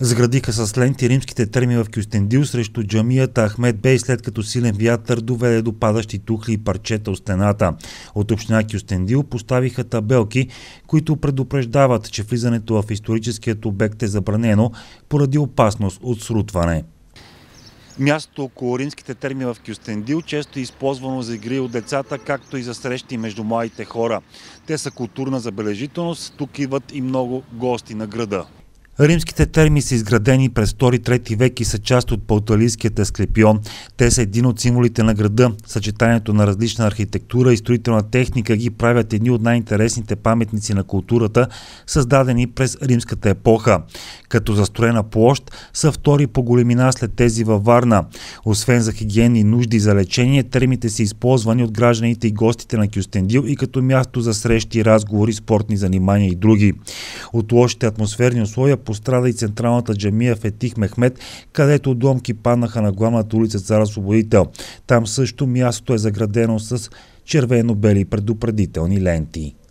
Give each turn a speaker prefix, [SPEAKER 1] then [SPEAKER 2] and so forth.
[SPEAKER 1] Сградиха с ленти римските терми в Кюстендил срещу джамията Ахмед Бей, след като силен вятър доведе до падащи тухли и парчета от стената. От община Кюстендил поставиха табелки, които предупреждават, че влизането в историческият обект е забранено поради опасност от срутване. Мястото около римските терми в Кюстендил често е използвано за игри от децата, както и за срещи между младите хора. Те са културна забележителност, тук идват и много гости на града. Римските терми са изградени през 2-3 век и са част от палталийският Асклепион. Те са един от символите на града. Съчетанието на различна архитектура и строителна техника ги правят едни от най-интересните паметници на културата, създадени през римската епоха. Като застроена площ са втори по големина след тези във Варна. Освен за хигиенни нужди и за лечение, термите са използвани от гражданите и гостите на Кюстендил и като място за срещи, разговори, спортни занимания и други. От лошите атмосферни условия пострада и централната джамия в Етих Мехмет, където домки паднаха на главната улица Цар Освободител. Там също мястото е заградено с червено-бели предупредителни ленти.